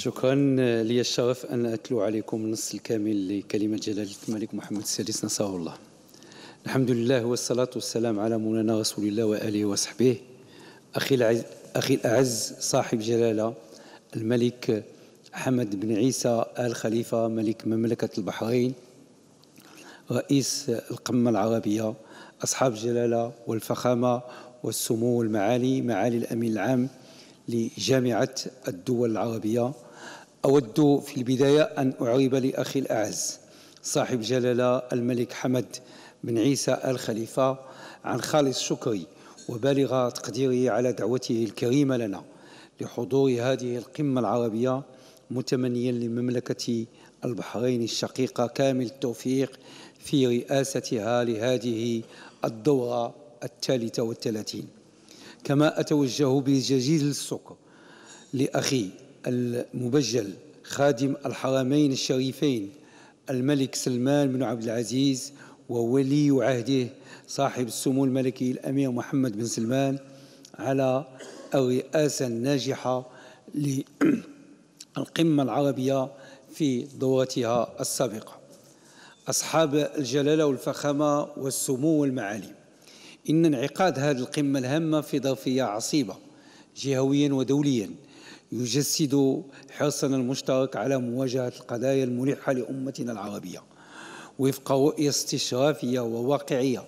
شكرا آه، لي الشرف أن أتلو عليكم النص الكامل لكلمة جلالة الملك محمد السادس نصره الله الحمد لله والصلاة والسلام على مولانا رسول الله وآله وصحبه أخي العز أخي الأعز صاحب جلالة الملك حمد بن عيسى آل خليفة ملك مملكة البحرين رئيس القمة العربية أصحاب جلاله والفخامة والسمو والمعالي معالي الأمين العام لجامعة الدول العربية أود في البداية أن أعرب لأخي الأعز صاحب جلالة الملك حمد بن عيسى آل خليفة عن خالص شكري وبالغ تقديره على دعوته الكريمة لنا لحضور هذه القمة العربية متمنيا لمملكة البحرين الشقيقة كامل التوفيق في رئاستها لهذه الدورة الثالثة والثلاثين كما أتوجه بجزيل الشكر لأخي المبجل خادم الحرمين الشريفين الملك سلمان بن عبد العزيز وولي عهده صاحب السمو الملكي الأمير محمد بن سلمان على الرئاسة الناجحة للقمة العربية في دورتها السابقة أصحاب الجلالة والفخامة والسمو والمعالي إن انعقاد هذه القمة الهامة في ظرفية عصيبة جهويا ودوليا يجسد حرصنا المشترك على مواجهة القضايا الملحة لأمتنا العربية وفق رؤية استشرافية وواقعية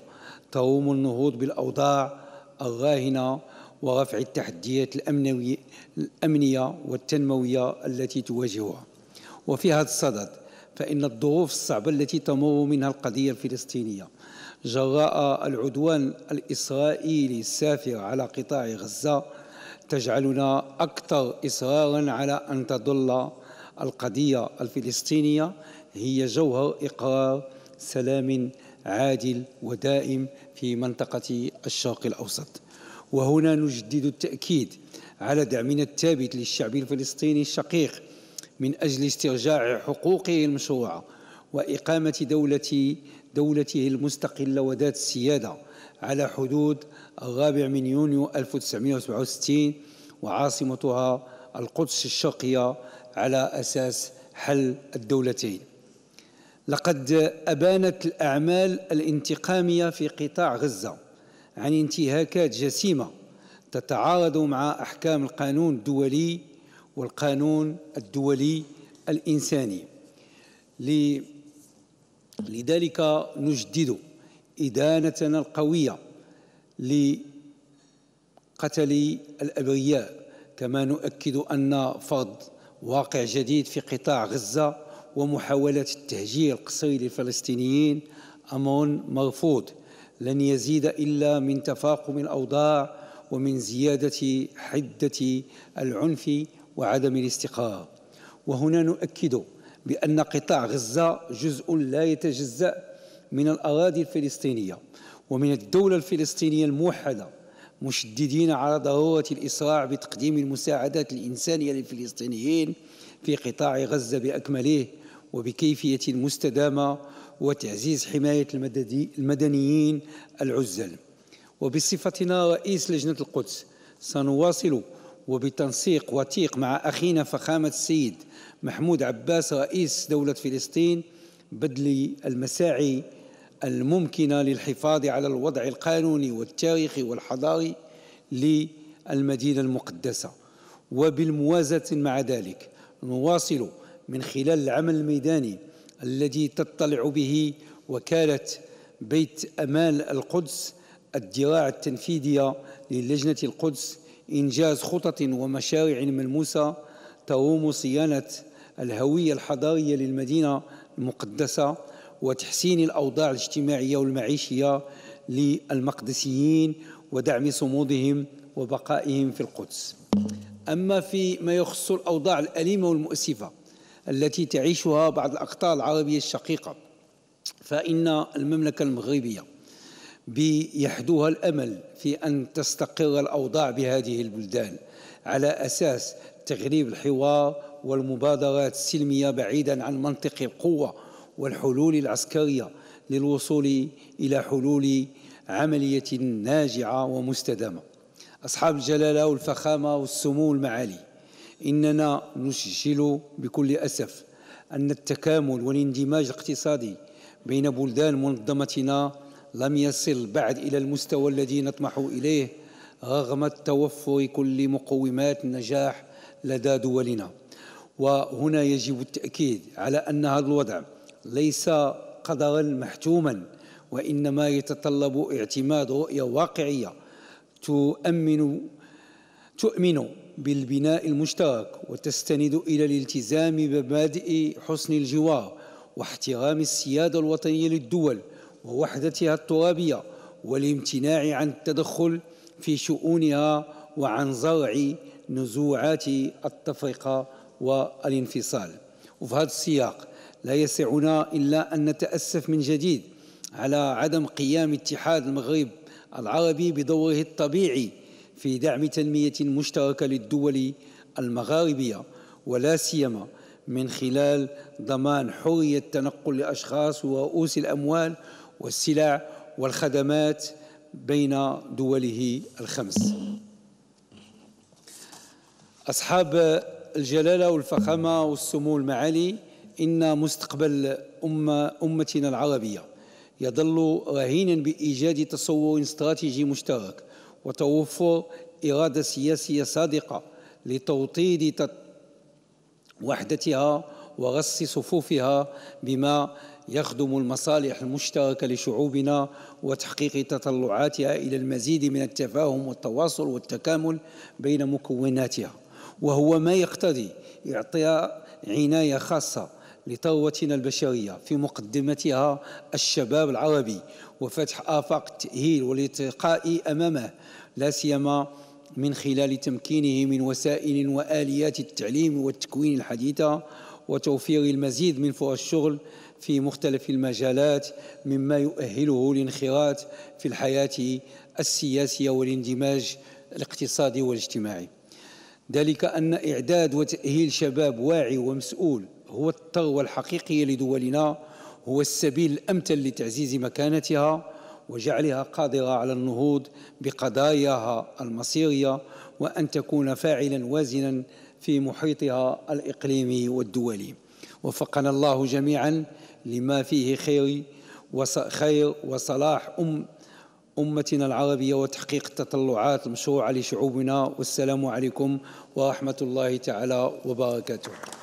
تروم النهوض بالأوضاع الراهنة ورفع التحديات الأمنوية, الأمنية والتنموية التي تواجهها وفي هذا الصدد فإن الظروف الصعبة التي تمر منها القضية الفلسطينية جراء العدوان الإسرائيلي السافر على قطاع غزة تجعلنا أكثر إصرارا على أن تظل القضية الفلسطينية هي جوهر إقرار سلام عادل ودائم في منطقة الشرق الأوسط وهنا نجدد التأكيد على دعمنا الثابت للشعب الفلسطيني الشقيق من أجل استرجاع حقوقه المشروعة وإقامة دولة دولته المستقلة وذات السيادة على حدود الرابع من يونيو 1967 وعاصمتها القدس الشرقية على أساس حل الدولتين لقد أبانت الأعمال الانتقامية في قطاع غزة عن انتهاكات جسيمة تتعارض مع أحكام القانون الدولي والقانون الدولي الإنساني لذلك نجدد إدانتنا القوية لقتل الأبرياء كما نؤكد أن فرض واقع جديد في قطاع غزة ومحاولة التهجير القسري للفلسطينيين أمر مرفوض لن يزيد إلا من تفاقم الأوضاع ومن زيادة حدة العنف وعدم الاستقرار وهنا نؤكد بأن قطاع غزة جزء لا يتجزأ من الأراضي الفلسطينية ومن الدولة الفلسطينية الموحدة مشددين على ضرورة الإسراع بتقديم المساعدات الإنسانية للفلسطينيين في قطاع غزة بأكمله وبكيفية مستدامة وتعزيز حماية المدنيين العزل وبصفتنا رئيس لجنة القدس سنواصل وبتنسيق وثيق مع أخينا فخامة السيد محمود عباس رئيس دولة فلسطين بذل المساعي الممكنة للحفاظ على الوضع القانوني والتاريخي والحضاري للمدينة المقدسة وبالموازاة مع ذلك نواصل من خلال العمل الميداني الذي تطلع به وكالة بيت أمال القدس الذراع التنفيذية للجنة القدس إنجاز خطط ومشاريع ملموسة تروم صيانة الهوية الحضارية للمدينة المقدسة وتحسين الأوضاع الاجتماعية والمعيشية للمقدسيين ودعم صمودهم وبقائهم في القدس أما في ما يخص الأوضاع الأليمة والمؤسفة التي تعيشها بعض الأقطار العربية الشقيقة فإن المملكة المغربية بيحدوها الامل في ان تستقر الاوضاع بهذه البلدان على اساس تغريب الحوار والمبادرات السلميه بعيدا عن منطق القوه والحلول العسكريه للوصول الى حلول عمليه ناجعه ومستدامه. اصحاب الجلاله والفخامه والسمو المعالي اننا نسجل بكل اسف ان التكامل والاندماج الاقتصادي بين بلدان منظمتنا لم يصل بعد إلى المستوى الذي نطمح إليه رغم التوفر كل مقومات النجاح لدى دولنا وهنا يجب التأكيد على أن هذا الوضع ليس قدرا محتوما وإنما يتطلب اعتماد رؤية واقعية تؤمن تؤمن بالبناء المشترك وتستند إلى الالتزام بمبادئ حسن الجوار واحترام السيادة الوطنية للدول ووحدتها الترابية والامتناع عن التدخل في شؤونها وعن زرع نزوعات التفرقة والانفصال وفي هذا السياق لا يسعنا إلا أن نتأسف من جديد على عدم قيام اتحاد المغرب العربي بدوره الطبيعي في دعم تنمية مشتركة للدول المغاربية ولا سيما من خلال ضمان حرية تنقل لأشخاص ورؤوس الأموال والسلع والخدمات بين دوله الخمس أصحاب الجلالة والفخامة والسمو المعالي إن مستقبل أمة أمتنا العربية يظل رهينا بإيجاد تصور استراتيجي مشترك وتوفر إرادة سياسية صادقة لتوطيد وحدتها ورص صفوفها بما يخدم المصالح المشتركة لشعوبنا وتحقيق تطلعاتها إلى المزيد من التفاهم والتواصل والتكامل بين مكوناتها وهو ما يقتضي إعطاء عناية خاصة لثروتنا البشرية في مقدمتها الشباب العربي وفتح آفاق التأهيل والالتقاء أمامه لا سيما من خلال تمكينه من وسائل وآليات التعليم والتكوين الحديثة وتوفير المزيد من فرص الشغل في مختلف المجالات مما يؤهله للانخراط في الحياة السياسية والاندماج الاقتصادي والاجتماعي ذلك أن إعداد وتأهيل شباب واعي ومسؤول هو الثروة الحقيقية لدولنا هو السبيل الأمثل لتعزيز مكانتها وجعلها قادرة على النهوض بقضاياها المصيرية وأن تكون فاعلا وازنا في محيطها الإقليمي والدولي وفقنا الله جميعا لما فيه خير وخير وصلاح أم أمتنا العربية وتحقيق التطلعات المشروعة لشعوبنا والسلام عليكم ورحمة الله تعالى وبركاته